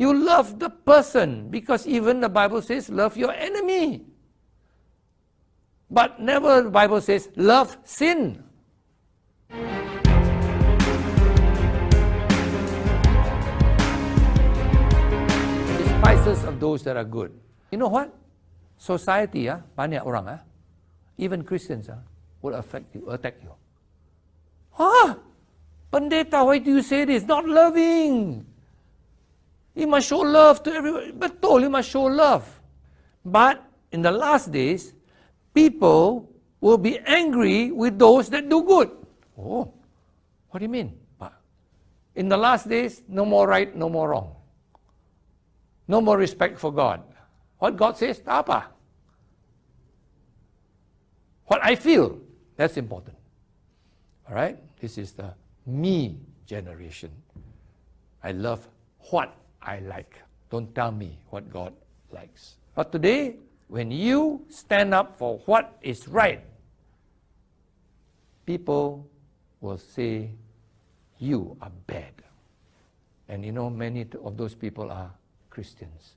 You love the person because even the Bible says love your enemy. But never the Bible says love sin. Despises of those that are good. You know what? Society, ah, banyak orang, ah, even Christians, ah, will affect you, attack you. Huh? Ah, Pandita, why do you say this? Not loving. He must show love to everyone. But told he must show love. But in the last days, people will be angry with those that do good. Oh, what do you mean? In the last days, no more right, no more wrong. No more respect for God. What God says, tapa. What I feel, that's important. All right? This is the me generation. I love what I like. Don't tell me what God likes. But today, when you stand up for what is right, people will say, You are bad. And you know, many of those people are Christians.